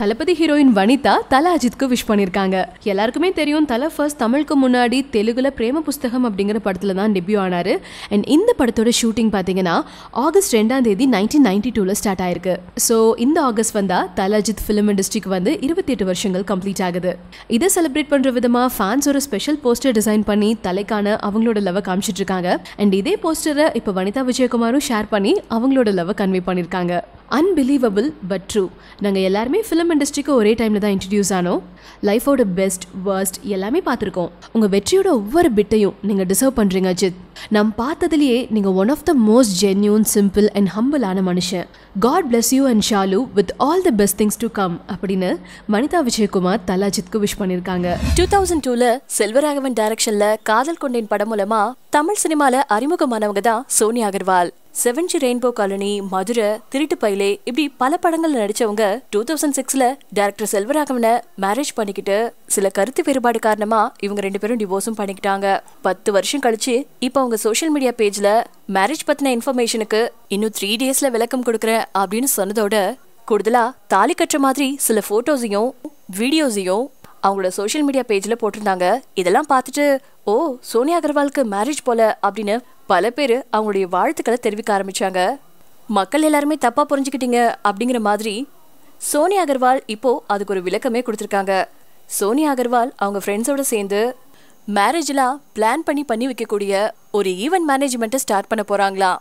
தளபதி heroine Vanitha தல அஜித்க்கு wish பண்ணியிருக்காங்க எல்லாருக்குமே தெரியும் தலை ஃபர்ஸ்ட் தமிழுக்கு முன்னாடி தெலுங்குல பிரேம புஸ்தகம் அப்படிங்கிற படத்துல தான் டெபியூ ஆனாரு அண்ட் இந்த படத்தோட ஷூட்டிங் பார்த்தீங்கன்னா ஆகஸ்ட் ரெண்டாம் தேதி நைன்டீன் நைன்டி டூவில் ஸ்டார்ட் ஆயிருக்கு ஸோ இந்த ஆகஸ்ட் வந்தால் அஜித் ஃபிலிம் இண்டஸ்ட்ரிக்கு வந்து இருபத்தி எட்டு வருஷங்கள் கம்ப்ளீட் ஆகுது இதை செலிப்ரேட் பண்ணுற விதமாக ஃபேன்ஸ் ஒரு ஸ்பெஷல் போஸ்டர் டிசைன் பண்ணி தலைக்கான அவங்களோட லவ் காமிச்சிட்டு இருக்காங்க அண்ட் இதே போஸ்டரை இப்போ வனிதா விஜயகுமாரும் ஷேர் பண்ணி அவங்களோட லவ் கன்வே பண்ணியிருக்காங்க அன்பிலீவபிள் பட் ட்ரூ நாங்கள் எல்லாருமே ஃபிலிம் இண்டஸ்ட்ரிக்கு ஒரே டைமில் தான் இன்ட்ரடியூஸ் ஆனோம் லைஃபோட பெஸ்ட் வேர்ஸ்ட் எல்லாமே பார்த்துருக்கோம் உங்கள் வெற்றியோட ஒவ்வொரு பிட்டையும் நீங்கள் டிசர்வ் பண்ணுறீங்க அஜித் நம் பார்த்ததுலேயே நீங்கள் one of the most genuine simple and ஹம்பிளான மனுஷன் god bless you and Shalu with all the best things to come அப்படின்னு மனிதா விஜயகுமார் தலாஜித்க்கு விஷ் பண்ணியிருக்காங்க டூ தௌசண்ட் டூல செல்வராகவன் டைரக்ஷன்ல காதல் கொண்டேன் படம் மூலமா தமிழ் சினிமால அறிமுகமானவங்க தான் Sonia Agarwal seven G rainbow colony Madurai Thiruttu Payale இப்படி பல படங்கள்ல நடிச்சவங்க டூ தௌசண்ட் சிக்ஸ்ல டேரக்டர் செல்வராகவனை மேரேஜ் பண்ணிக்கிட்டு சில கருத்து வேறுபாடு காரணமா இவங்க ரெண்டு பேரும் டிவோர்ஸும் பண்ணிக்கிட்டாங்க பத்து வருஷம் கழிச்சு இப்போ அவங்க சோஷியல் மீடியா பேஜில் மேரேஜ் பற்றின இன்ஃபர்மேஷனுக்கு இன்னும் த்ரீ டேஸில் விளக்கம் கொடுக்குறேன் அப்படின்னு சொன்னதோட கூடுதலாக தாலி கட்டுற மாதிரி சில ஃபோட்டோஸையும் வீடியோஸையும் அவங்களோட சோஷியல் மீடியா பேஜில் போட்டிருந்தாங்க இதெல்லாம் பார்த்துட்டு ஓ சோனியா அகர்வாலுக்கு மேரேஜ் போல அப்படின்னு பல பேர் அவங்களுடைய வாழ்த்துக்களை தெரிவிக்க ஆரம்பித்தாங்க மக்கள் எல்லாருமே தப்பாக புரிஞ்சுக்கிட்டீங்க அப்படிங்கிற மாதிரி சோனியா அகர்வால் இப்போது அதுக்கு ஒரு விளக்கமே கொடுத்துருக்காங்க சோனியா அகர்வால் அவங்க ஃப்ரெண்ட்ஸோடு சேர்ந்து மேரேஜ்லாம் பிளான் பண்ணி பண்ணி வைக்கக்கூடிய ஒரு ஈவெண்ட் மேனேஜ்மெண்ட்டை ஸ்டார்ட் பண்ண போகிறாங்களா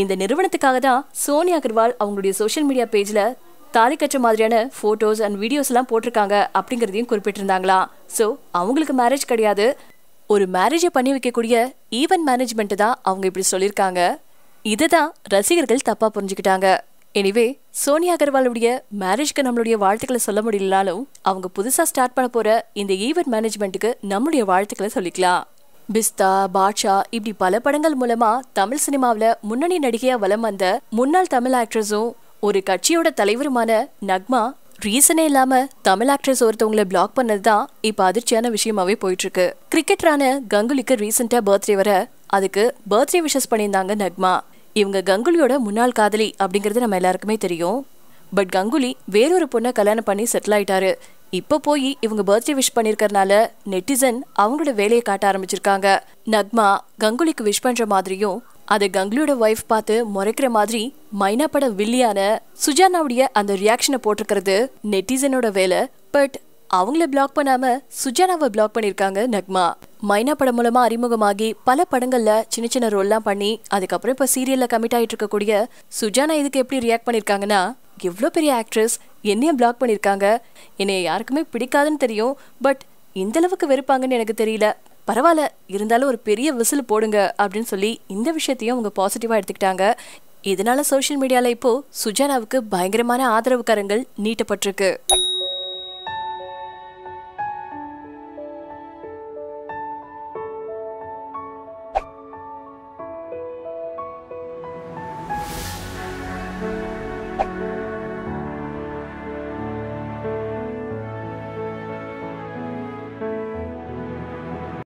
இந்த நிறுவனத்துக்காக தான் சோனியா அகர்வால் அவங்களுடைய சோஷியல் மீடியா பேஜில் தாலி கற்ற மாதிரியான ஃபோட்டோஸ் அண்ட் வீடியோஸ்லாம் போட்டிருக்காங்க அப்படிங்கிறதையும் குறிப்பிட்டிருந்தாங்களா ஸோ அவங்களுக்கு மேரேஜ் கிடையாது ஒரு மேரேஜை பண்ணி வைக்கக்கூடிய ஈவெண்ட் மேனேஜ்மெண்ட்டு தான் அவங்க இப்படி சொல்லியிருக்காங்க இதை தான் ரசிகர்கள் தப்பாக புரிஞ்சுக்கிட்டாங்க எனிவே சோனியா அகர்வாலுடைய மேரேஜ்க்கு நம்மளுடைய வாழ்த்துக்களை சொல்ல முடியலனாலும் அவங்க புதுசாக ஸ்டார்ட் பண்ண போகிற இந்த ஈவெண்ட் மேனேஜ்மெண்ட்டுக்கு நம்முடைய வாழ்த்துக்களை சொல்லிக்கலாம் பிஸ்தா பாட்ஷா இப்படி பல படங்கள் மூலமாக தமிழ் சினிமாவில் முன்னணி நடிகையாக வலம் வந்த முன்னாள் தமிழ் ஆக்ட்ரஸும் ஒரு கட்சியோட தலைவருமான நக்மா ரீசனே இல்லாம தமிழ் ஆக்ட்ரஸ் ஒருத்தவங்களை பிளாக் பண்ணது தான் இப்போ அதிர்ச்சியான விஷயமாவே போயிட்டு இருக்கு கிரிக்கெட்டரான கங்குலிக்கு ரீசெண்டா பர்த்டே வர அதுக்கு பர்த்டே விஷஸ் பண்ணியிருந்தாங்க நக்மா இவங்க கங்குலியோட முன்னாள் காதலி அப்படிங்கிறது நம்ம எல்லாருக்குமே தெரியும் பட் கங்குலி வேறொரு பொண்ணை கல்யாணம் பண்ணி செட்டில் ஆயிட்டாரு இப்போ போய் இவங்க பர்த்டே விஷ் பண்ணியிருக்கறனால நெட்டிசன் அவங்களோட வேலையை காட்ட ஆரம்பிச்சிருக்காங்க நக்மா கங்குலிக்கு விஷ் பண்ணுற மாதிரியும் அதை கங்குலியோட ஒய்ஃப் பார்த்து முறைக்கிற மாதிரி மைனா பட வில்லியான சுஜானாவுடைய அந்த ரியாக்ஷனை போட்டிருக்கிறது நெட்டிசனோட வேலை பட் அவங்கள பிளாக் பண்ணாம சுஜானாவை பிளாக் பண்ணியிருக்காங்க நக்மா மைனா படம் மூலமாக அறிமுகமாகி பல படங்களில் சின்ன சின்ன ரோல்லாம் பண்ணி அதுக்கப்புறம் இப்போ சீரியலில் கமிட் ஆயிட்டு இருக்கக்கூடிய சுஜானா இதுக்கு எப்படி ரியாக்ட் பண்ணிருக்காங்கன்னா எவ்வளோ பெரிய ஆக்ட்ரஸ் என்னையே பிளாக் பண்ணியிருக்காங்க என்னைய யாருக்குமே பிடிக்காதுன்னு தெரியும் பட் இந்தளவுக்கு வெறுப்பாங்கன்னு எனக்கு தெரியல பரவாயில்ல இருந்தாலும் ஒரு பெரிய விசில் போடுங்க அப்படின்னு சொல்லி இந்த விஷயத்தையும் அவங்க பாசிட்டிவாக எடுத்துக்கிட்டாங்க இதனால சோஷியல் மீடியாவில் இப்போ சுஜானாவுக்கு பயங்கரமான ஆதரவுக்காரங்கள் நீட்டப்பட்டிருக்கு